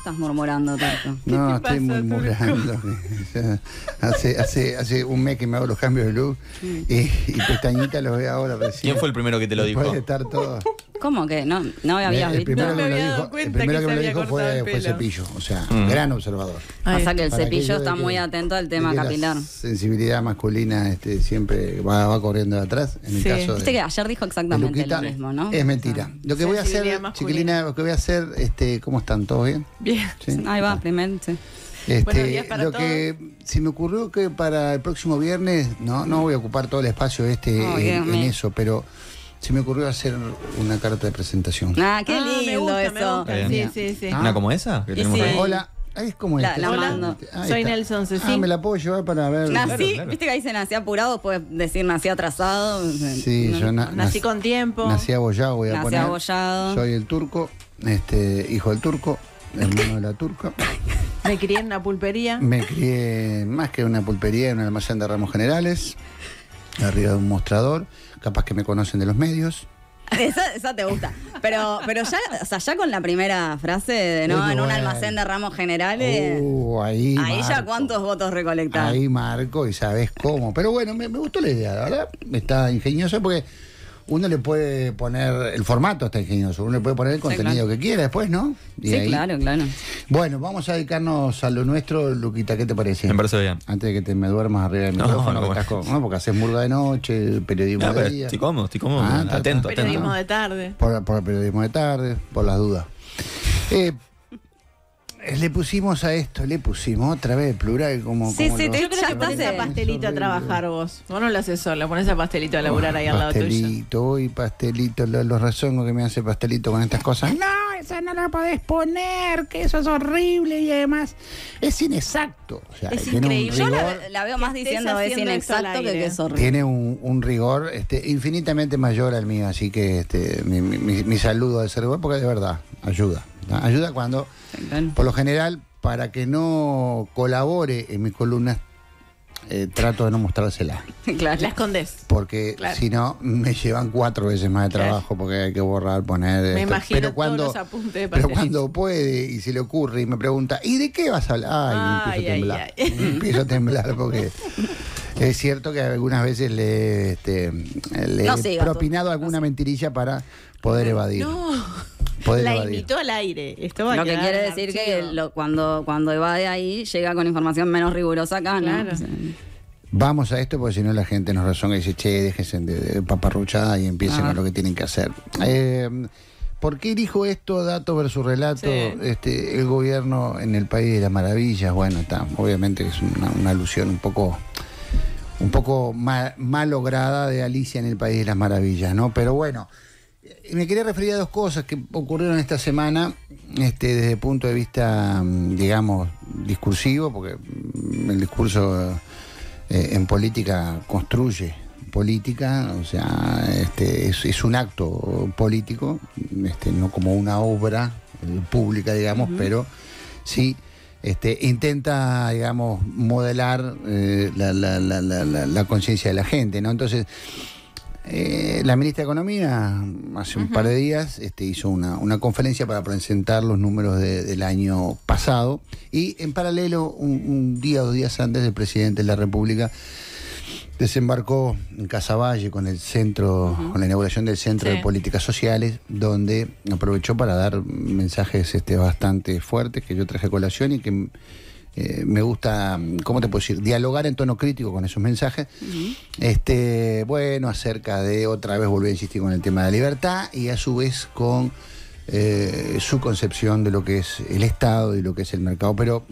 estás murmurando tanto? No, estoy murmurando. hace, hace, hace un mes que me hago los cambios de luz y, y pestañita los veo ahora recién. ¿Quién fue el primero que te lo dijo? Puede estar todo. ¿Cómo que no? No había visto. no me había dado que me dijo, el primero que, me dijo fue, el Cepillo, o sea, mm. gran observador. O sea que el Cepillo está muy atento al tema capilar. sensibilidad masculina este, siempre va, va corriendo de atrás. En el caso de, que ayer dijo exactamente lo mismo, ¿no? Es mentira. Ah. lo que voy a hacer, chiquilina, lo que voy a hacer, este, ¿cómo están? ¿Todo bien? Bien. Ahí va, ah. primero, este, lo que se me ocurrió que para el próximo viernes, no, no voy a ocupar todo el espacio este en eso, pero se me ocurrió hacer una carta de presentación. Ah, qué ah, lindo eso. ¿Una como esa? Hola. Ahí es como la, la Soy Nelson Cecil. Ah, me la puedo llevar para ver. Nací, viste que ahí se nací apurado, puedes decir nací atrasado. Sí, yo nací, con tiempo. Nací abollado, voy a nací abollado. Soy el turco, este, hijo del turco, hermano de la turca. me crié en una pulpería. Me crié más que en una pulpería, en un almacén de ramos generales arriba de un mostrador, capaz que me conocen de los medios. Esa, te gusta. Pero, pero ya, o ya con la primera frase de no en un almacén de ramos generales. Uh, ahí, ahí ya cuántos votos recolectaron Ahí marco y sabes cómo. Pero bueno, me, me, gustó la idea, la verdad. Está ingeniosa porque uno le puede poner el formato está ingenioso, uno le puede poner el contenido que quiera después, ¿no? sí, claro, claro. Bueno, vamos a dedicarnos a lo nuestro, Luquita, ¿qué te parece? Me parece bien. Antes de que te me duermas arriba del micrófono, no, no, no porque haces murga de noche, periodismo de día. Estoy cómodo, estoy cómodo, ah, atento, atento. Periodismo de tarde. Por, el periodismo de tarde, por las dudas. Eh, eh, le pusimos a esto, le pusimos otra vez plural como. Sí, sí, te yo creo que pones a pastelito a trabajar vos. Vos no lo haces solo, pones a pastelito a laburar ahí al lado tuyo. Pastelito, y pastelito, los lo que me hace pastelito con estas cosas. No, esa no la podés poner, que eso es horrible y además es inexacto. O sea, es increíble. Yo la, veo más diciendo es inexacto que, que es horrible. Tiene un, rigor este, infinitamente mayor al mío, así que este, mi, mi, mi, mi saludo al porque de verdad ayuda. Ayuda cuando, por lo general, para que no colabore en mis columnas, eh, trato de no mostrársela. Claro. La escondes. Porque si no, me llevan cuatro veces más de trabajo porque hay que borrar, poner. Me imagino pero cuando, todos los Pero cuando puede y se le ocurre y me pregunta, ¿y de qué vas a hablar? Ay, empiezo a temblar. empiezo a temblar porque. Es cierto que algunas veces le, este, he propinado alguna mentirilla para poder evadir. No la al aire. Esto lo que quiere decir que lo, cuando, cuando evade ahí llega con información menos rigurosa acá, ¿no? Vamos a esto porque si no la gente nos razona y dice, che, déjense de, paparruchada y empiecen con ah. lo que tienen que hacer. Em, ¿Por qué dijo esto, dato versus relato, este, el gobierno en el país de las maravillas? Bueno, está, obviamente es una, alusión un poco un poco mal, malograda de Alicia en el País de las Maravillas, ¿no? Pero bueno, me quería referir a dos cosas que ocurrieron esta semana, este, desde el punto de vista, mm, digamos, discursivo, porque mm, el discurso eh, en política construye política, o sea, este, es, un acto político, este, no como una obra eh, pública, digamos, pero sí este, intenta, digamos, modelar eh, la, la conciencia de la gente, ¿no? Entonces eh, la ministra de Economía hace un par de días este, hizo una, conferencia para presentar los números del año pasado y en paralelo un, día o dos días antes el presidente de la República desembarcó en Casaballe con el centro, con la inauguración del Centro de Políticas Sociales, donde aprovechó para dar mensajes este, bastante fuertes que yo traje colación y que eh, me gusta, ¿cómo te puedo decir? Dialogar en tono crítico con esos mensajes. este, bueno, acerca de, otra vez volver a insistir con el tema de la libertad y a su vez con eh, su concepción de lo que es el Estado y lo que es el mercado. Pero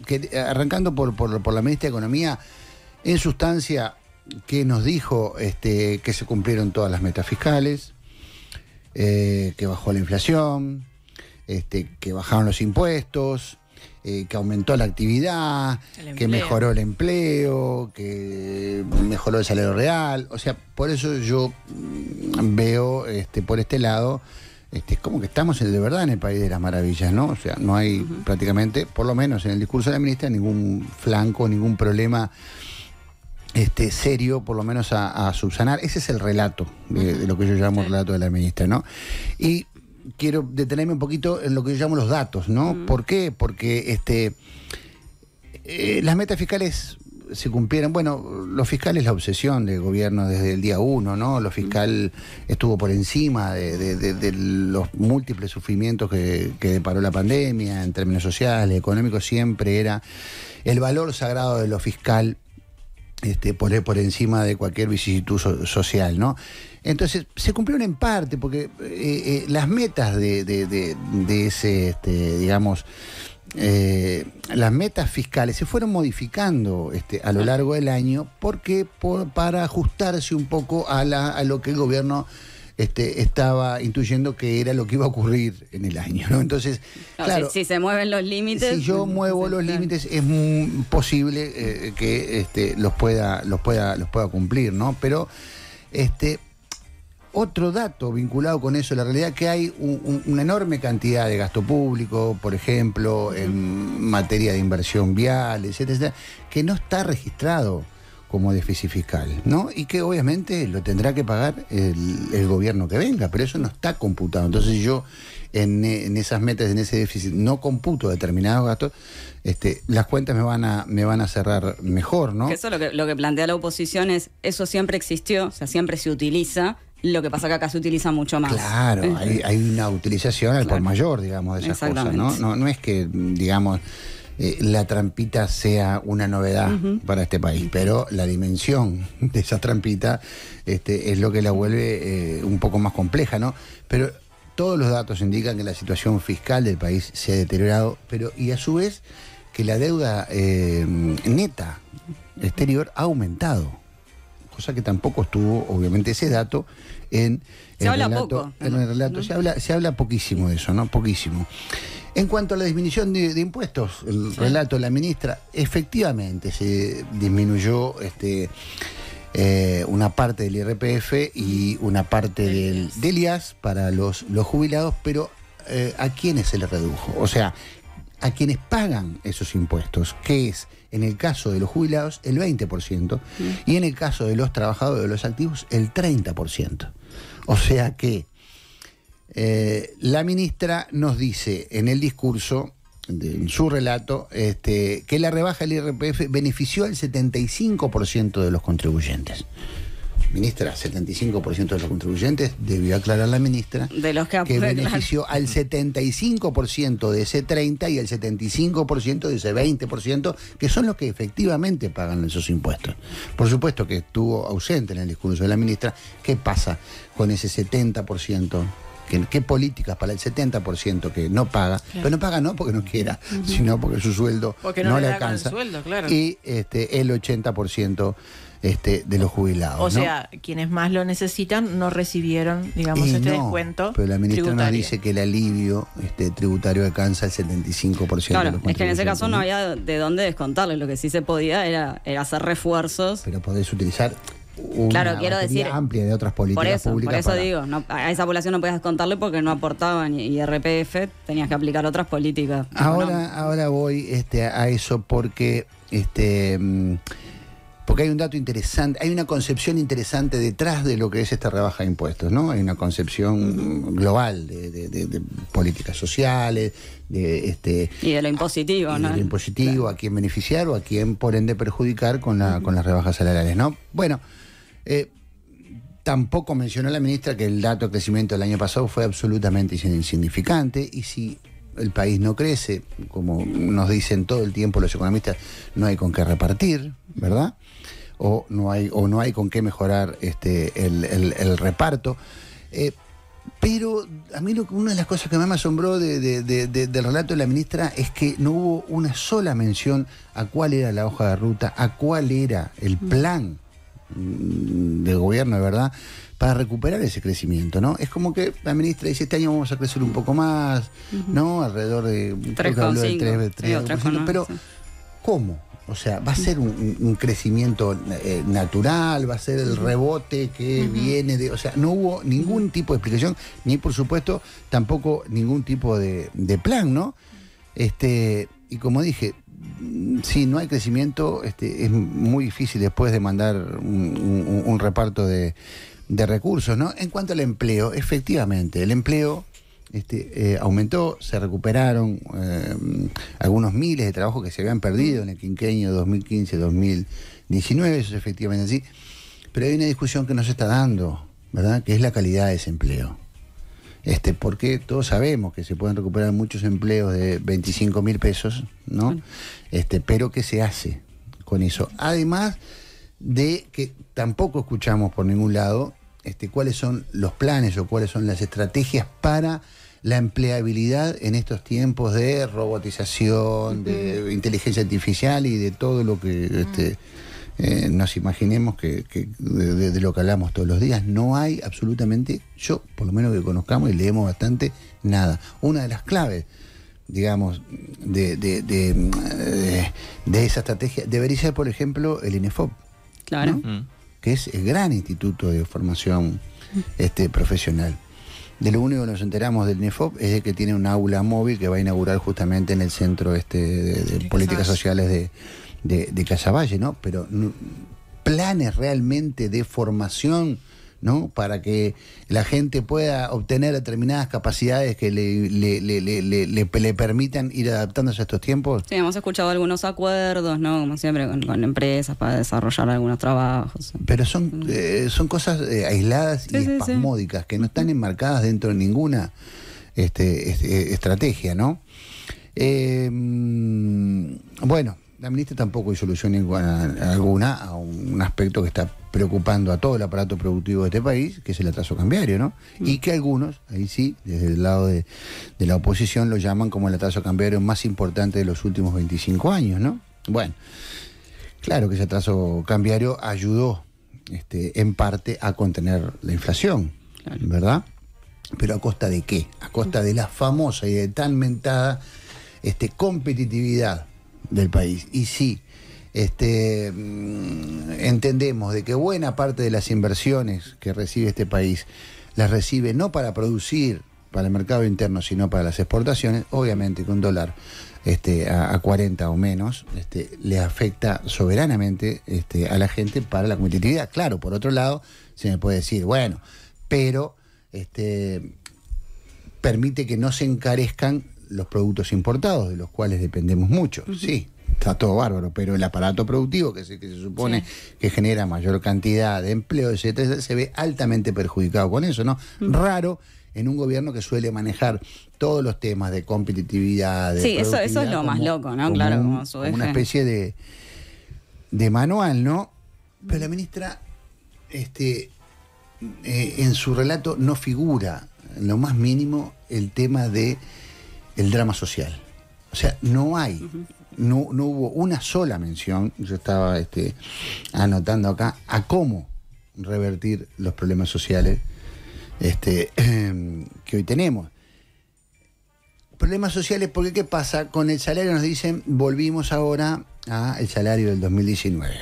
arrancando por, la ministra de Economía, en sustancia, que nos dijo este, que se cumplieron todas las metas fiscales, eh, que bajó la inflación, este, que bajaron los impuestos, eh, que aumentó la actividad, que mejoró el empleo, que mejoró el salario real. O sea, por eso yo mm, veo este, por este lado, este, como que estamos de verdad en el país de las maravillas, ¿no? O sea, no hay prácticamente, por lo menos en el discurso de la ministra, ningún flanco, ningún problema. Este, serio, por lo menos a, subsanar. Ese es el relato de, lo que yo llamo relato de la ministra, ¿no? Y quiero detenerme un poquito en lo que yo llamo los datos, ¿no? ¿Por qué? Porque este, eh, las metas fiscales se cumplieron. Bueno, lo fiscal es la obsesión del gobierno desde el día uno, ¿no? Lo fiscal estuvo por encima de, los múltiples sufrimientos que, deparó la pandemia en términos sociales, económicos, siempre era el valor sagrado de lo fiscal. Este, por, encima de cualquier vicisitud social, ¿no? Entonces, se cumplieron en parte, porque eh, eh, las metas de, ese, este, digamos, eh, las metas fiscales se fueron modificando este, a lo largo del año porque para ajustarse un poco a, la, a lo que el gobierno este, estaba intuyendo que era lo que iba a ocurrir en el año. Entonces, claro, si, se mueven los límites. Si yo mm, muevo los límites, es muy posible que los pueda, los pueda, los pueda cumplir, ¿no? Pero este, otro dato vinculado con eso, la realidad que hay una enorme cantidad de gasto público, por ejemplo, en materia de inversión vial, etcétera, que no está registrado como déficit fiscal, ¿no? Y que obviamente lo tendrá que pagar el, gobierno que venga, pero eso no está computado. Entonces yo en, esas metas, en ese déficit, no computo determinados gastos, este, las cuentas me van a, me van a cerrar mejor, ¿no? eso lo que plantea la oposición es, eso siempre existió, o sea, siempre se utiliza, lo que pasa que acá se utiliza mucho más. Claro, hay, una utilización al por mayor, digamos, de esas cosas, ¿no? ¿no? es que, digamos, eh, la trampita sea una novedad para este país, pero la dimensión de esa trampita este, es lo que la vuelve eh, un poco más compleja, ¿no? Pero todos los datos indican que la situación fiscal del país se ha deteriorado, pero y a su vez que la deuda eh, neta exterior ha aumentado cosa que tampoco estuvo, obviamente, ese dato en se el relato. se, habla, poquísimo de eso, ¿no? Poquísimo. En cuanto a la disminución de, impuestos, el relato de la ministra, efectivamente se disminuyó este, eh, una parte del IRPF y una parte del, del IAS para los, los jubilados, pero eh, ¿a quiénes se les redujo? O sea, a quienes pagan esos impuestos, ¿Qué es en el caso de los jubilados el 20% mm. y en el caso de los trabajadores de los activos el 30%. O sea que eh, la ministra nos dice en el discurso, en su relato, este, que la rebaja del IRPF benefició al 75% de los contribuyentes ministra, 75% de los contribuyentes, debió aclarar la ministra, de los que, que benefició al 75% de ese 30 y al 75% de ese 20%, que son los que efectivamente pagan esos impuestos. Por supuesto que estuvo ausente en el discurso de la ministra, ¿qué pasa con ese 70%? ¿Qué, políticas para el 70% que no paga, pero no paga no porque no quiera, sino porque su sueldo no, le, alcanza. Y este, el 80% este, de los jubilados. O sea, quienes más lo necesitan no recibieron, digamos, este descuento. Pero la ministra nos dice que el alivio este, tributario alcanza el 75%. Claro, de los es que en ese caso no había de dónde descontarle, lo que sí se podía era, hacer refuerzos. Pero podés utilizar una claro, amplia de otras políticas por públicas. Por eso digo, a esa población no podías descontarle porque no aportaban y RPF tenías que aplicar otras políticas. Ahora, ahora voy este, a eso porque este mm, porque hay un dato interesante, hay una concepción interesante detrás de lo que es esta rebaja de impuestos, ¿no? Hay una concepción global de, políticas sociales, de este y de lo impositivo, ¿no? ¿no? De lo impositivo, a quién beneficiar o a quién por ende perjudicar con con las rebajas salariales, ¿no? Bueno, eh, tampoco mencionó la ministra que el dato de crecimiento del año pasado fue absolutamente insignificante y si el país no crece, como nos dicen todo el tiempo los economistas, no hay con qué repartir, ¿verdad? O no hay, o no hay con qué mejorar este, el, reparto. Eh, pero a mí una de las cosas que más me asombró del relato de la ministra es que no hubo una sola mención a cuál era la hoja de ruta, a cuál era el mm. plan mm, de gobierno, verdad, para recuperar ese crecimiento, ¿no? Es como que la ministra dice, este año vamos a crecer un poco más, ¿no? Alrededor de... 3,5. pero, ¿cómo? O sea, va a ser un, crecimiento eh, natural, va a ser el rebote que viene de... O sea, no hubo ningún tipo de explicación, ni por supuesto tampoco ningún tipo de, plan, ¿no? Este, y como dije, mm, si no hay crecimiento, este, es muy difícil después de mandar un reparto de, de recursos, ¿no? En cuanto al empleo, efectivamente, el empleo este, eh, aumentó, se recuperaron eh, algunos miles de trabajos que se habían perdido en el quinquenio 2015-2019, eso es efectivamente así, pero hay una discusión que nos está dando, ¿verdad? Que es la calidad de ese empleo. Este, porque todos sabemos que se pueden recuperar muchos empleos de 25 mil pesos, ¿no? Este, pero ¿qué se hace con eso? Además de que tampoco escuchamos por ningún lado este, cuáles son los planes o cuáles son las estrategias para la empleabilidad en estos tiempos de robotización, de inteligencia artificial y de todo lo que este, eh, nos imaginemos que, de, lo que hablamos todos los días. No hay absolutamente, yo por lo menos que conozcamos y leemos bastante, nada. Una de las claves digamos, de, de, eh, esa estrategia, debería ser, por ejemplo, el INEFOP. Claro. Mm que es el gran instituto de formación este, profesional. De lo único que nos enteramos del NEFOP es de que tiene un aula móvil que va a inaugurar justamente en el centro este, de, políticas sociales de, de, de Casaballe, ¿no? Pero planes realmente de formación ¿no? Para que la gente pueda obtener determinadas capacidades que le, permitan ir adaptándose a estos tiempos? Sí, hemos escuchado algunos acuerdos, ¿no? Como siempre, con, empresas para desarrollar algunos trabajos. Pero son, eh, son cosas eh, aisladas y espasmódicas, que no están enmarcadas dentro de ninguna este, eh, estrategia, ¿no? Mm, bueno. La ministra tampoco hay solución alguna a un aspecto que está preocupando a todo el aparato productivo de este país, que es el atraso cambiario, ¿no? Mm. Y que algunos, ahí sí, desde el lado de, la oposición, lo llaman como el atraso cambiario más importante de los últimos 25 años, ¿no? Bueno, claro que ese atraso cambiario ayudó este, en parte a contener la inflación, ¿verdad? Pero a costa de qué? A costa de la famosa y de tan mentada este, competitividad del país. Y si este, mm, entendemos de que buena parte de las inversiones que recibe este país las recibe no para producir para el mercado interno, sino para las exportaciones, obviamente que un dólar este, a, 40 o menos este, le afecta soberanamente este, a la gente para la competitividad. Claro, por otro lado, se me puede decir, bueno, pero permite que no se encarezcan los productos importados, de los cuales dependemos mucho, sí, está todo bárbaro, pero el aparato productivo, que se, que se supone que genera mayor cantidad de empleo, etcétera, se ve altamente perjudicado con eso, ¿no? Raro en un gobierno que suele manejar todos los temas de competitividad, de Sí, eso, es lo más loco, ¿no? claro, como, su una especie de, de manual, ¿no? Pero la ministra, este, eh, en su relato no figura lo más mínimo el tema de el drama social. O sea, no hay, no, no, hubo una sola mención, yo estaba este, anotando acá, a cómo revertir los problemas sociales este, que hoy tenemos. Problemas sociales, porque ¿qué pasa? Con el salario nos dicen, volvimos ahora al salario del 2019.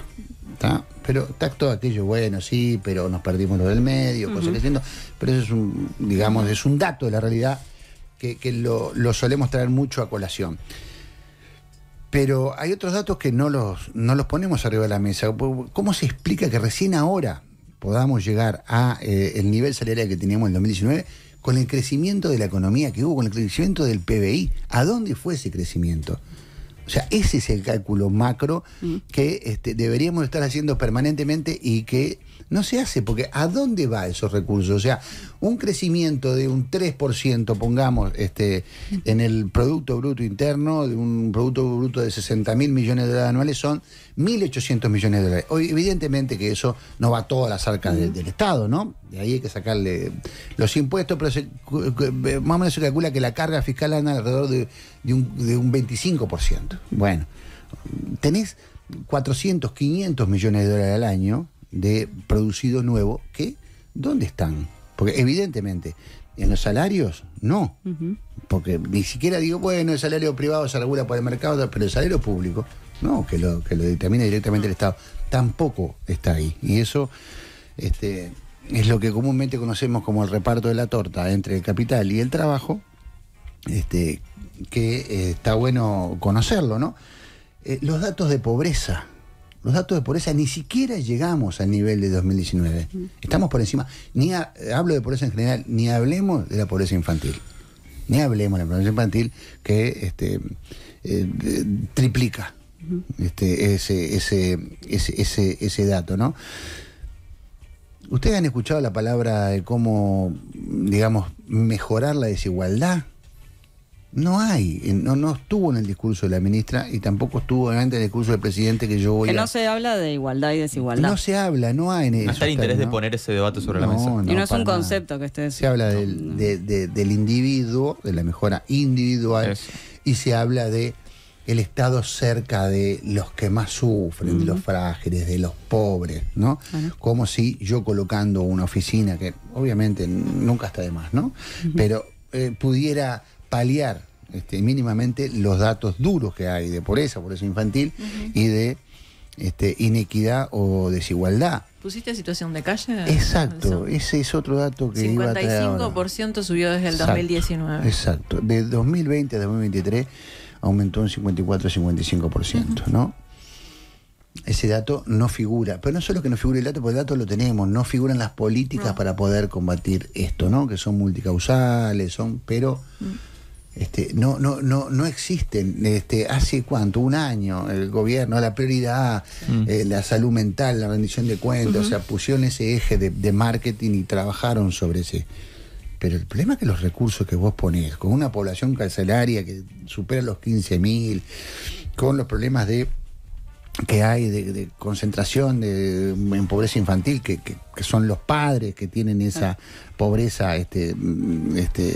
Pero está todo aquello, bueno, sí, pero nos perdimos lo del medio, que Pero eso es un, digamos, es un dato de la realidad que, lo, solemos traer mucho a colación. Pero hay otros datos que no los, los ponemos arriba de la mesa. ¿Cómo se explica que recién ahora podamos llegar al eh, nivel salarial que teníamos en 2019 con el crecimiento de la economía que hubo, con el crecimiento del PBI? ¿A dónde fue ese crecimiento? O sea, ese es el cálculo macro mm. que este, deberíamos estar haciendo permanentemente y que no se hace, porque ¿a dónde va esos recursos? O sea, un crecimiento de un 3%, pongamos, este, en el Producto Bruto Interno, de un Producto Bruto de 60 mil millones de dólares anuales, son 1.800 millones de dólares. Hoy, evidentemente que eso no va todo a las arcas del, Estado, ¿no? De ahí hay que sacarle los impuestos, pero más o menos se calcula que la carga fiscal anda alrededor de, un, de un 25%. Bueno, tenés 400, 500 millones de dólares al año de producido nuevo, que ¿dónde están? Porque evidentemente en los salarios no, porque ni siquiera digo, bueno, el salario privado se regula por el mercado, pero el salario público, no, que lo, que lo determina directamente el Estado, tampoco está ahí. Y eso este, es lo que comúnmente conocemos como el reparto de la torta entre el capital y el trabajo, este, que eh, está bueno conocerlo, ¿no? Eh, los datos de pobreza los datos de pobreza ni siquiera llegamos al nivel de 2019. Estamos por encima. Ni eh, hablo de pobreza en general, ni hablemos de la pobreza infantil. Ni hablemos de la pobreza infantil que este, eh, triplica este, ese, dato, ¿no? ¿Ustedes han escuchado la palabra de cómo, digamos, mejorar la desigualdad? No hay, no, no estuvo en el discurso de la ministra y tampoco estuvo en el discurso del presidente que yo voy que no se habla de igualdad y desigualdad. No se habla, no hay en eso. No está el interés de poner ese debate sobre la mesa. y no es un concepto que esté... Se habla del, del, individuo, de la mejora individual y se habla de el Estado cerca de los que más sufren, de los frágiles, de los pobres, ¿no? Como si yo colocando una oficina, que obviamente nunca está de más, ¿no? Pero eh, pudiera paliar este, mínimamente los datos duros que hay de pobreza, pobreza infantil y de este, inequidad o desigualdad. ¿Pusiste situación de calle? Exacto, ese es otro dato que... 55% iba a traer subió desde el 2019. Exacto, de 2020 a 2023 aumentó un 54-55%, ¿no? Ese dato no figura, pero no solo que no figure el dato, porque el dato lo tenemos, no figuran las políticas para poder combatir esto, ¿no? Que son multicausales, son, pero... Mm. Este, no, no, no, no existen. Este, hace cuánto, un año, el gobierno, la prioridad, mm. eh, la salud mental, la rendición de cuentas, o sea, pusieron ese eje de, de, marketing y trabajaron sobre ese. Pero el problema es que los recursos que vos ponés, con una población carcelaria que supera los 15.000, con los problemas de que hay de, concentración de, en pobreza infantil, que, son los padres que tienen esa ah. pobreza este, este,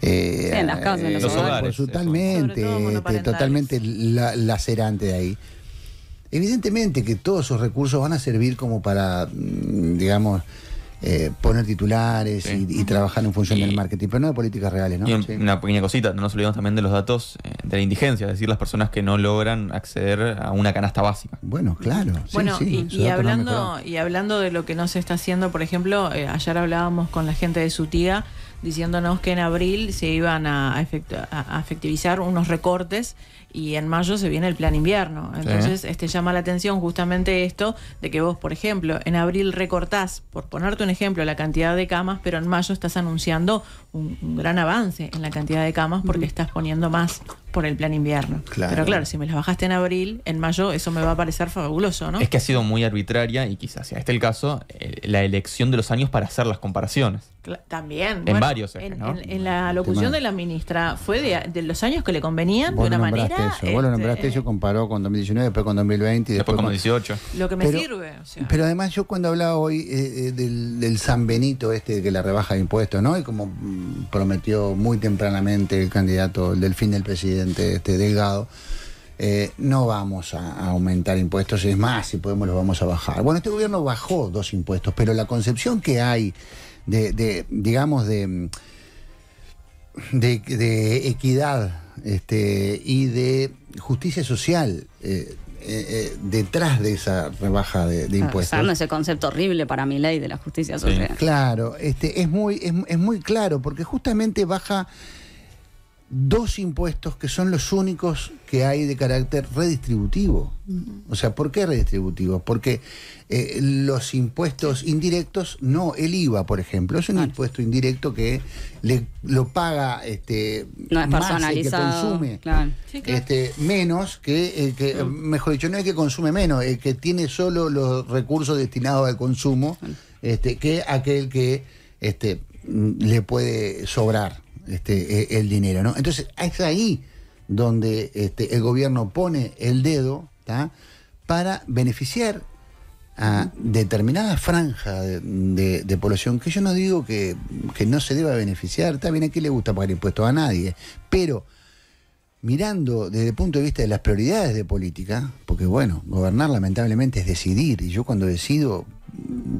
eh, en las casas, en los, eh, totalmente, este, totalmente lacerante de ahí. Evidentemente que todos esos recursos van a servir como para, mm, digamos, eh, poner titulares y, trabajar en función del marketing, pero no de políticas reales, Una pequeña cosita, no nos olvidemos también de los datos eh, de la indigencia, es decir, las personas que no logran acceder a una canasta básica. Bueno, claro. bueno, y, hablando, y hablando de lo que no se está haciendo, por ejemplo, eh, ayer hablábamos con la gente de tía diciéndonos que en abril se iban a, efectivizar unos recortes y en mayo se viene el plan invierno. Entonces, este llama la atención justamente esto de que vos, por ejemplo, en abril recortás, por ponerte un ejemplo, la cantidad de camas, pero en mayo estás anunciando un gran avance en la cantidad de camas porque estás poniendo más por el plan invierno. Pero claro, si me las bajaste en abril, en mayo, eso me va a parecer fabuloso, ¿no? Es que ha sido muy arbitraria y quizás sea este el caso, eh, la elección de los años para hacer las comparaciones. También. En varios en, la este locución de la ministra fue de, los años que le convenían de una manera. Bueno, no vos lo nombraste este, comparó con 2019, después con 2020 y después, con 2018. Lo que me sirve. Pero además, yo cuando hablaba hoy eh, eh, del, San Benito, este de que la rebaja de impuestos, ¿no? Y como mm, prometió muy tempranamente el candidato, del fin del presidente este Delgado, eh, no vamos a aumentar impuestos, es más, si podemos los vamos a bajar. Bueno, este gobierno bajó dos impuestos, pero la concepción que hay de, digamos, de, de, equidad este, y de justicia social eh, eh, detrás de esa rebaja de, ah, impuestos. Usando ese concepto horrible para mi ley de la justicia social. Claro, este, es, muy, es muy claro, porque justamente baja dos impuestos que son los únicos que hay de carácter redistributivo. O sea, ¿por qué redistributivo? Porque eh, los impuestos indirectos, no, el IVA, por ejemplo, es un impuesto indirecto que lo paga este, el que consume Este, menos que eh, que, mejor dicho, no es que consume menos, es que tiene solo los recursos destinados al consumo, este, que aquel que este, le puede sobrar. Este, e, el dinero, ¿no? Entonces es ahí donde este, el gobierno pone el dedo para beneficiar a determinada franja de, población, que yo no digo que, que no se deba beneficiar, está bien, aquí le gusta pagar impuestos a nadie, pero mirando desde el punto de vista de las prioridades de política, porque bueno, gobernar lamentablemente es decidir, y yo cuando decido,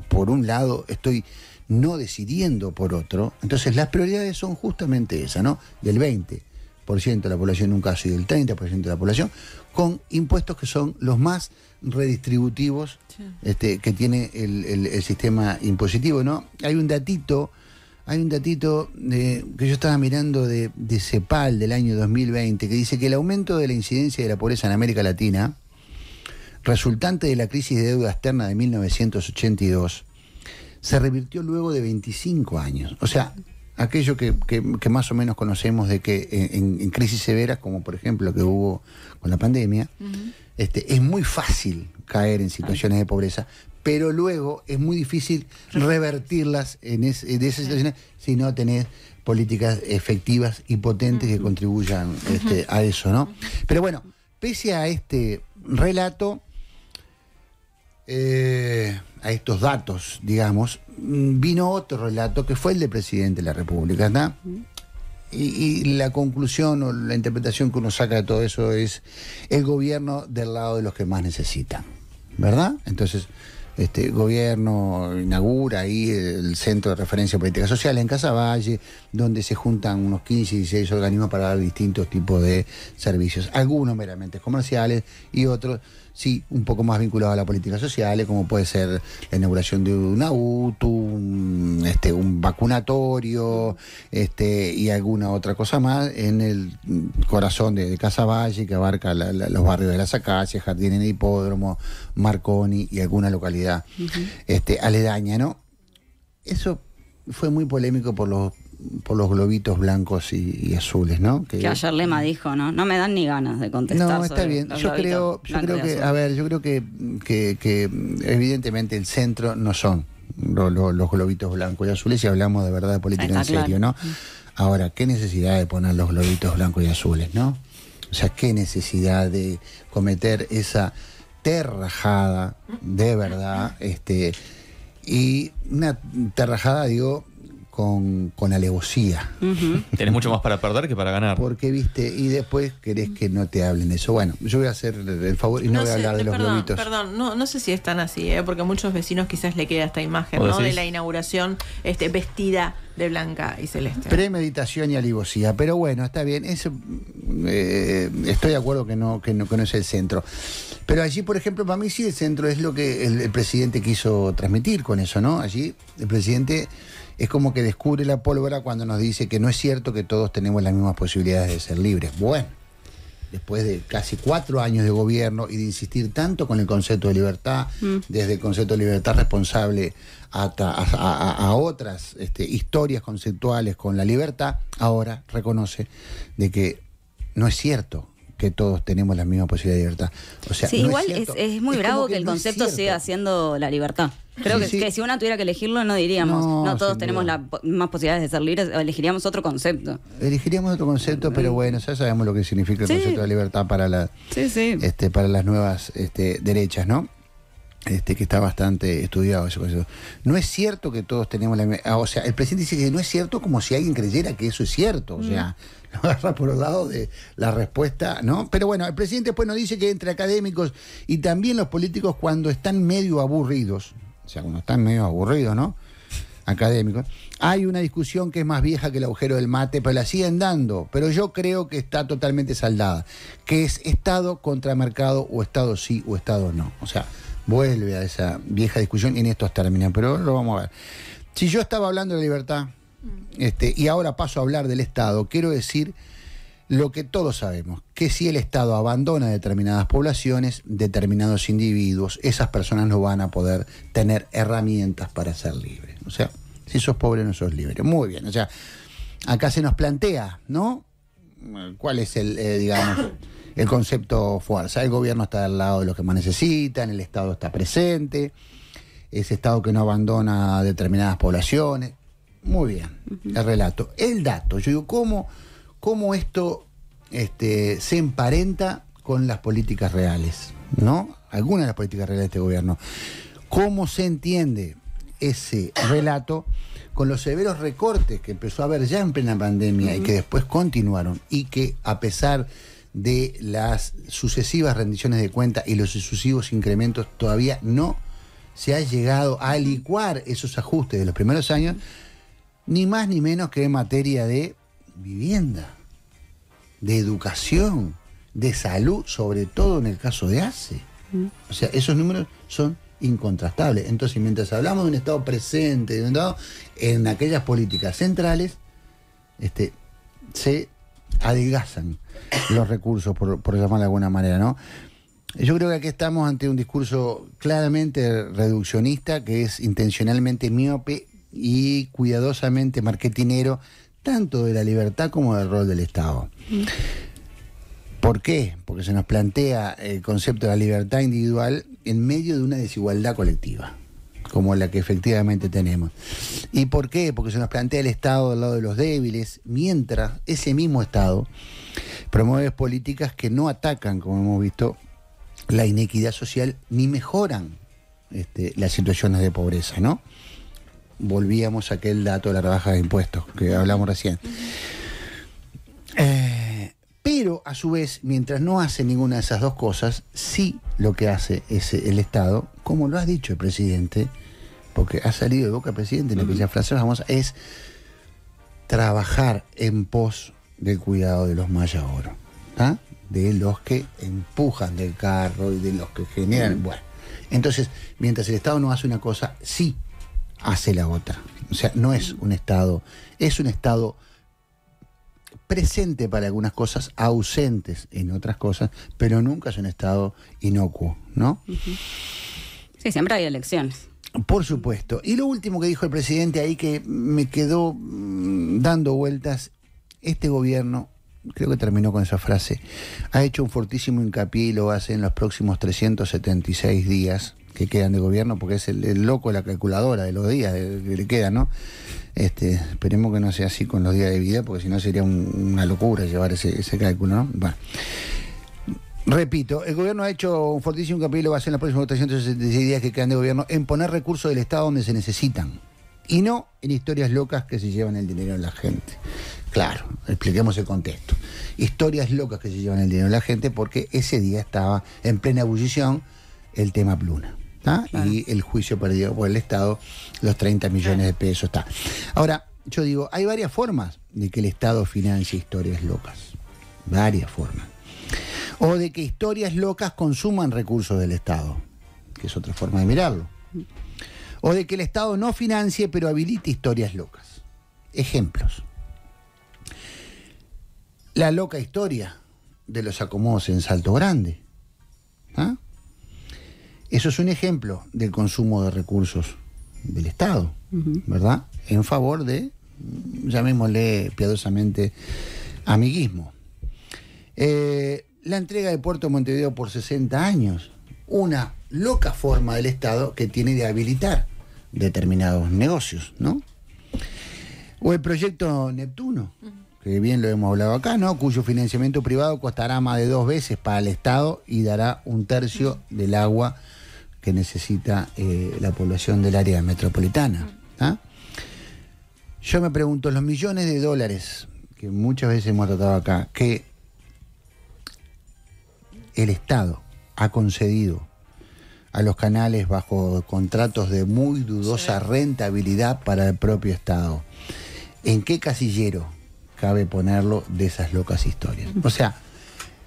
por un lado, estoy no decidiendo por otro. Entonces las prioridades son justamente esas, ¿no? Del 20% de la población en un caso y del 30% de la población, con impuestos que son los más redistributivos este, que tiene el, sistema impositivo, ¿no? Hay un datito, hay un datito de, que yo estaba mirando de, de CEPAL del año 2020 que dice que el aumento de la incidencia de la pobreza en América Latina, resultante de la crisis de deuda externa de 1982, se revirtió luego de 25 años. O sea, aquello que, más o menos conocemos de que en, crisis severas, como por ejemplo que hubo con la pandemia, este, es muy fácil caer en situaciones de pobreza, pero luego es muy difícil revertirlas en, esas situaciones si no tenés políticas efectivas y potentes que contribuyan este, a eso, ¿no? Pero bueno, pese a este relato, eh, a estos datos, digamos, mm, vino otro relato que fue el del presidente de la República. ¿verdad? Y, la conclusión o la interpretación que uno saca de todo eso es el gobierno del lado de los que más necesitan, ¿verdad? Entonces, este gobierno inaugura ahí el Centro de Referencia Política Social en Casaballe, donde se juntan unos 15 y 16 organismos para dar distintos tipos de servicios, algunos meramente comerciales y otros sí, un poco más vinculado a la política social, como puede ser la inauguración de un auto, un, este, un vacunatorio este, y alguna otra cosa más en el corazón de, de que abarca los barrios de Las Acacias, Jardines de Hipódromo, Marconi y alguna localidad este, aledaña, ¿no? Eso fue muy polémico por los por los globitos blancos y, azules, ¿no? Que, ayer Lema dijo, ¿no? No me dan ni ganas de contestar. No, está bien. Yo creo, yo creo que, a ver, yo creo que, que, evidentemente el centro no son los, globitos blancos y azules si hablamos de verdad de política en serio, ¿no? Ahora, ¿qué necesidad de poner los globitos blancos y azules, no? O sea, ¿qué necesidad de cometer esa terrajada de verdad? Este, y una terrajada, digo, con, alevosía. Tenés mucho más para perder que para ganar. Porque, viste, y después querés que no te hablen de eso. Bueno, yo voy a hacer el favor y no, voy a hablar de los globitos. Perdón, no, sé si están así, ¿eh? porque a muchos vecinos quizás le queda esta imagen ¿no? de la inauguración este, vestida de blanca y celeste. Premeditación y alevosía. Pero bueno, está bien. Eh, estoy de acuerdo que no, es el centro. Pero allí, por ejemplo, para mí sí el centro es lo que el presidente quiso transmitir con eso, ¿no? Allí el presidente es como que descubre la pólvora cuando nos dice que no es cierto que todos tenemos las mismas posibilidades de ser libres. Bueno, después de casi cuatro años de gobierno y de insistir tanto con el concepto de libertad, mm. desde el concepto de libertad responsable hasta a, otras este, historias conceptuales con la libertad, ahora reconoce de que no es cierto que todos tenemos la misma posibilidad de libertad. O sea, igual es, muy bravo que, que el concepto siga siendo la libertad. Creo que, si una tuviera que elegirlo, no diríamos. No, todos tenemos las más posibilidades de ser libres, elegiríamos otro concepto. Elegiríamos otro concepto, pero bueno, ya sabemos lo que significa el concepto de libertad para, la, Este, para las nuevas este, derechas, ¿no? Este, que está bastante estudiado eso, concepto. No es cierto que todos tenemos la... Ah, o sea, el presidente dice que no es cierto como si alguien creyera que eso es cierto. O sea, mm. lo agarra por el lado de la respuesta, ¿no? Pero bueno, el presidente después nos dice que entre académicos y también los políticos cuando están medio aburridos, o sea, uno está medio aburrido, ¿no? Académico. Hay una discusión que es más vieja que el agujero del mate, pero la siguen dando, pero yo creo que está totalmente saldada, que es Estado contra mercado o Estado sí o Estado no. O sea, vuelve a esa vieja discusión y en estos términos, pero lo vamos a ver. Si yo estaba hablando de libertad mm. este, y ahora paso a hablar del Estado, quiero decir lo que todos sabemos, que si el Estado abandona determinadas poblaciones, determinados individuos, esas personas no van a poder tener herramientas para ser libres. O sea, si sos pobre no sos libre. Muy bien, o sea, acá se nos plantea, ¿no? ¿Cuál es el, eh, digamos, el concepto fuerza? El gobierno está al lado de los que más necesitan, el Estado está presente, ese Estado que no abandona determinadas poblaciones. Muy bien, el relato. El dato, yo digo, ¿cómo? cómo esto este, se emparenta con las políticas reales, ¿no? Algunas de las políticas reales de este gobierno. ¿Cómo se entiende ese relato con los severos recortes que empezó a haber ya en plena pandemia y que después continuaron y que a pesar de las sucesivas rendiciones de cuenta y los sucesivos incrementos todavía no se ha llegado a licuar esos ajustes de los primeros años, ni más ni menos que en materia de vivienda, de educación, de salud, sobre todo en el caso de ACE. Mm. O sea, esos números son incontrastables. Entonces, mientras hablamos de un Estado presente, de un Estado, en aquellas políticas centrales, este, se adelgazan los recursos, por, llamarlo de alguna manera, ¿no? Yo creo que aquí estamos ante un discurso claramente reduccionista, que es intencionalmente miope y cuidadosamente marketinero, tanto de la libertad como del rol del Estado. ¿Por qué? Porque se nos plantea el concepto de la libertad individual en medio de una desigualdad colectiva, como la que efectivamente tenemos. ¿Y por qué? Porque se nos plantea el Estado al lado de los débiles, mientras ese mismo Estado promueve políticas que no atacan, como hemos visto, la inequidad social ni mejoran este, las situaciones de pobreza, ¿no? volvíamos a aquel dato de la rebaja de impuestos que hablamos recién. Eh, pero a su vez, mientras no hace ninguna de esas dos cosas, sí lo que hace es el Estado, como lo ha dicho el presidente, porque ha salido de boca el presidente en aquella frase famosa, es trabajar en pos del cuidado de los mayaoros, ¿ah? De los que empujan del carro y de los que generan. Bueno, entonces, mientras el Estado no hace una cosa, sí hace la otra. O sea, no es un Estado, es un Estado presente para algunas cosas, ausentes en otras cosas, pero nunca es un Estado inocuo, ¿no? Sí, siempre hay elecciones. Por supuesto. Y lo último que dijo el presidente ahí que me quedó mm, dando vueltas, este gobierno, creo que terminó con esa frase, ha hecho un fortísimo hincapié y lo hace en los próximos 376 días, que quedan de gobierno, porque es el, loco la calculadora de los días que le quedan, ¿no? Este, esperemos que no sea así con los días de vida, porque si no sería una locura llevar ese, cálculo, ¿no? Bueno. Repito, el gobierno ha hecho un fortísimo capítulo va a ser en las próximas 366 días que quedan de gobierno en poner recursos del Estado donde se necesitan y no en historias locas que se llevan el dinero de la gente. Claro, expliquemos el contexto. Historias locas que se llevan el dinero de la gente porque ese día estaba en plena ebullición el tema Pluna y el juicio perdido por el Estado, los 30 millones de pesos. está Ahora, yo digo, hay varias formas de que el Estado financie historias locas. Varias formas. O de que historias locas consuman recursos del Estado, que es otra forma de mirarlo. O de que el Estado no financie pero habilite historias locas. Ejemplos. La loca historia de los acomodos en Salto Grande. ¿Ah? Eso es un ejemplo del consumo de recursos del Estado, ¿verdad? En favor de, llamémosle piadosamente, amiguismo. Eh, la entrega de Puerto Montevideo por 60 años, una loca forma del Estado que tiene de habilitar determinados negocios, ¿no? O el proyecto Neptuno, que bien lo hemos hablado acá, ¿no? Cuyo financiamiento privado costará más de dos veces para el Estado y dará un tercio del agua que necesita eh, la población del área metropolitana. Yo me pregunto, los millones de dólares que muchas veces hemos tratado acá, que el Estado ha concedido a los canales bajo contratos de muy dudosa rentabilidad para el propio Estado. ¿En qué casillero cabe ponerlo de esas locas historias? O sea,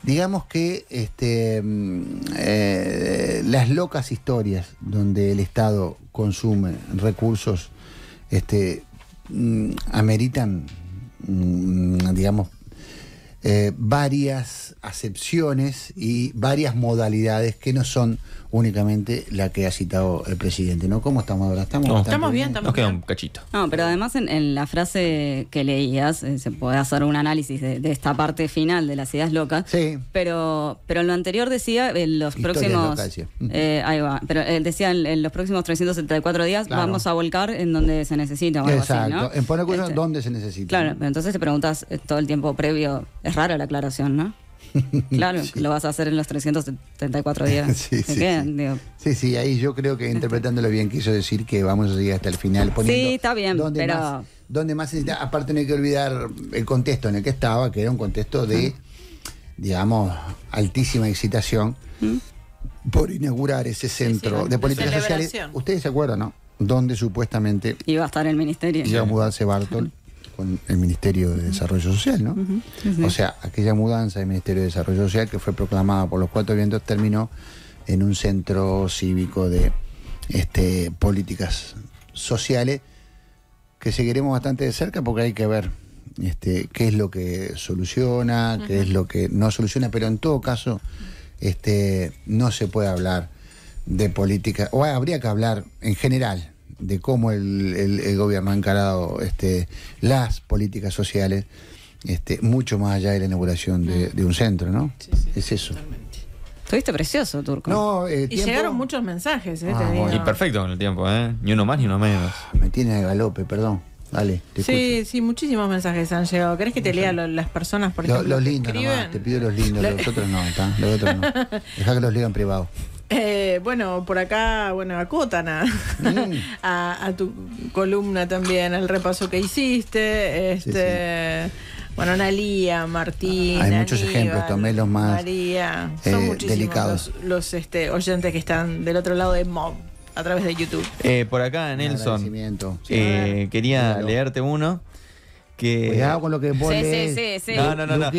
digamos que este, mm, eh, las locas historias donde el Estado consume recursos este, mm, ameritan, mm, digamos, eh, varias acepciones y varias modalidades que no son únicamente la que ha citado el presidente, ¿no? ¿Cómo estamos ahora? Estamos, bien, Nos queda un cachito. No, pero además en, la frase que leías eh, se puede hacer un análisis de, esta parte final de las ideas locas. Sí. Pero, pero en lo anterior decía, en los próximos... ahí va. Pero él decía, en, los próximos 374 días vamos a volcar en donde se necesita o algo Exacto. Así, ¿no? En poner cuenta ¿dónde donde se necesita. Claro, pero entonces te preguntas eh, todo el tiempo previo, es rara la aclaración, ¿no? Claro, lo vas a hacer en los 334 días. Sí, sí, sí, sí, ahí yo creo que interpretándolo bien quiso decir que vamos a seguir hasta el final. Poniendo sí, está bien, donde pero... donde más necesita, aparte no hay que olvidar el contexto en el que estaba, que era un contexto de, digamos, altísima excitación ¿Mm? por inaugurar ese centro de políticas sociales. Ustedes se acuerdan, ¿no? Donde supuestamente... Iba a estar el ministerio. Iba a mudarse Bartol. con el Ministerio de Desarrollo Social, ¿no? O sea, aquella mudanza del Ministerio de Desarrollo Social que fue proclamada por los cuatro vientos terminó en un centro cívico de este, políticas sociales que seguiremos bastante de cerca porque hay que ver este, qué es lo que soluciona, qué es lo que no soluciona, pero en todo caso este, no se puede hablar de política, o habría que hablar en general de cómo el, el, gobierno ha encarado este, las políticas sociales, este, mucho más allá de la inauguración de, un centro, ¿no? es eso. Estuviste precioso, Turco. No, eh, y llegaron muchos mensajes, eh, ah, Y perfecto con el tiempo, ¿eh? Ni uno más ni uno menos. Ah, me tiene de galope, perdón. Dale, Sí, sí, muchísimos mensajes han llegado. ¿Querés que te lea las personas, por Los, lindos, te pido los lindos, los otros no, Los otros no. Deja que los en privado. Eh, bueno, por acá, bueno, acotan mm. a, a, tu columna también, al repaso que hiciste. Este, Bueno, Analia, Martín. Hay muchos ejemplos, tomé los más María. Eh, son muchísimos delicados. Los, este, oyentes que están del otro lado de Mob a través de YouTube. Eh, por acá, Nelson. Eh, quería leerte uno. Que... Cuidado con lo que vos No, no, no.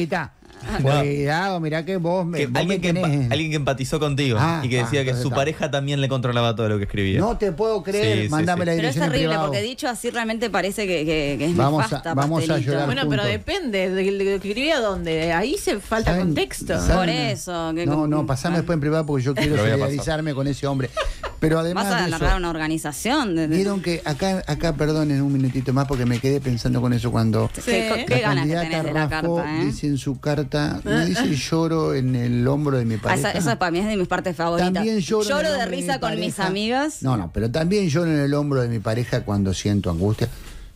Cuidado, mirá que vos me que alguien que empatizó contigo ah, y que decía ah, que su pareja también le controlaba todo lo que escribía. No te puedo creer, mandame la Pero es terrible, porque dicho así realmente parece que, es vamos a, Vamos llorar. Bueno, pero depende de lo escribía dónde. Ahí se falta contexto. Por eso. no, no, pasame ah. después en privado porque yo quiero solidarizarme con ese hombre. Pero además. Vas a de una organización. Desde... Vieron que acá, acá, perdonen un minutito más porque me quedé pensando con eso cuando. Sí. Qué Dice en su carta, me dice lloro en el hombro de mi ah, pareja. Esa, para mí es de mis partes favoritas. También lloro. de risa con mis amigas. No, no, pero también lloro en el hombro de mi pareja cuando siento angustia.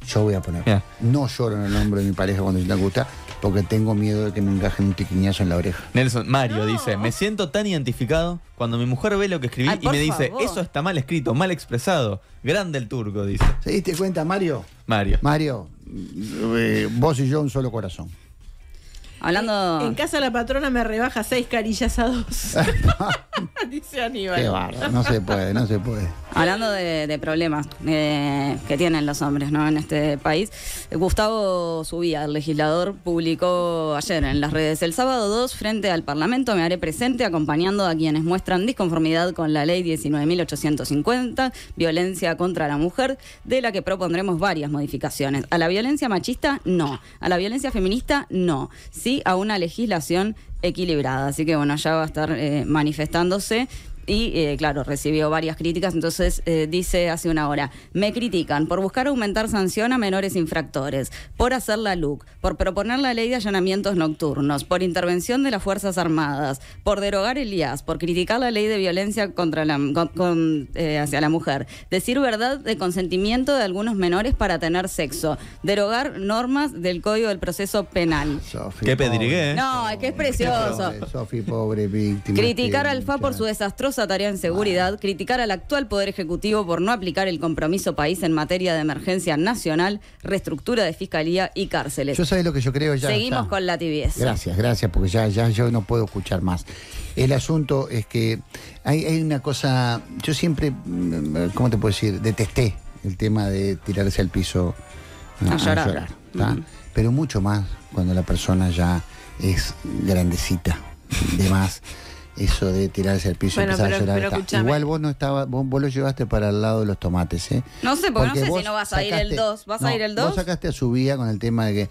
Yo voy a poner. No lloro en el hombro de mi pareja cuando siento angustia porque tengo miedo de que me encaje un tiquiñazo en la oreja. Nelson, Mario dice, me siento tan identificado cuando mi mujer ve lo que escribí y me dice, eso está mal escrito, mal expresado. Grande el turco, dice. ¿Se diste cuenta, Mario? Mario. Mario, eh, vos y yo un solo corazón. Hablando. En, casa la patrona me rebaja seis carillas a dos. Dice Aníbal. Qué no se puede, no se puede. Hablando de, problemas eh, que tienen los hombres ¿no? en este país, Gustavo Subía, el legislador, publicó ayer en las redes: el sábado 2, frente al Parlamento, me haré presente acompañando a quienes muestran disconformidad con la ley 19.850, violencia contra la mujer, de la que propondremos varias modificaciones. A la violencia machista, no. A la violencia feminista, no a una legislación equilibrada. Así que bueno, ya va a estar eh, manifestándose. Y eh, claro, recibió varias críticas, entonces eh, dice hace una hora, me critican por buscar aumentar sanción a menores infractores, por hacer la LUC, por proponer la ley de allanamientos nocturnos, por intervención de las Fuerzas Armadas, por derogar el IAS, por criticar la ley de violencia contra la, eh, hacia la mujer, decir verdad de consentimiento de algunos menores para tener sexo, derogar normas del Código del Proceso Penal. ¿Qué No, es que es precioso. pobre víctima. Criticar al FA por su desastroso tarea en seguridad, criticar al actual Poder Ejecutivo por no aplicar el compromiso país en materia de emergencia nacional, reestructura de fiscalía y cárceles. Yo sabés lo que yo creo ya. Seguimos con la tibieza. Gracias, gracias, porque ya, ya yo no puedo escuchar más. El asunto es que hay, una cosa, yo siempre, mm, ¿cómo te puedo decir? Detesté el tema de tirarse al piso a, llorar. Pero mucho más cuando la persona ya es grandecita, de más eso de tirarse al piso bueno, y empezar a llorar. Pero, Igual vos no lo llevaste para el lado de los tomates, ¿eh? No sé, porque, no sé si no vas a ir el 2. ¿Vas a ir el 2? Vos sacaste a su vía con el tema de que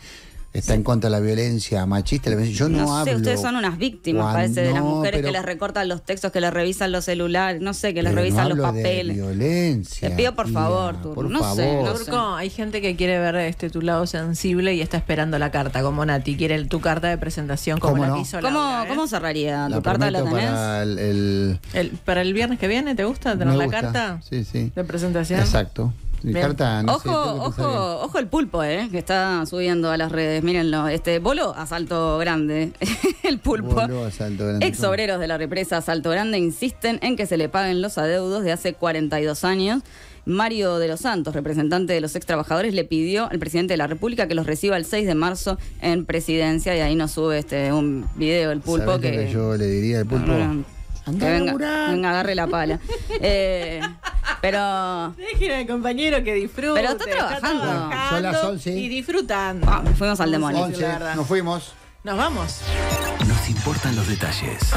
está en contra de la violencia machista. Yo no, sé, hablo ustedes son unas víctimas, parece, de las mujeres que les recortan los textos, que les revisan los celulares, no sé, que les revisan los papeles. De violencia. Te pido por favor, Turco. no sé. No hay gente que quiere ver este tu lado sensible y está esperando la carta, como Nati, quiere tu carta de presentación como ¿Cómo, ¿eh? ¿Cómo cerraría? ¿Tu carta la tenés? Para el, viernes que viene, ¿te gusta? tener la carta? Sí, sí. De presentación. Exacto no ojo, ojo, ojo el pulpo, eh, que está subiendo a las redes. Mírenlo, este bolo a grande. el pulpo. Ex obreros de la represa Asalto Grande insisten en que se le paguen los adeudos de hace 42 años. Mario de los Santos, representante de los ex trabajadores, le pidió al presidente de la República que los reciba el 6 de marzo en presidencia y ahí nos sube este un video el pulpo que... yo le diría al pulpo? Ah, Anda que venga, venga, agarre la pala. Eh, pero. Dejen al compañero que disfrute. Pero está trabajando. Está trabajando Son Y disfrutando. Ah, fuimos al demonio. nos fuimos. Nos vamos. Nos importan los detalles.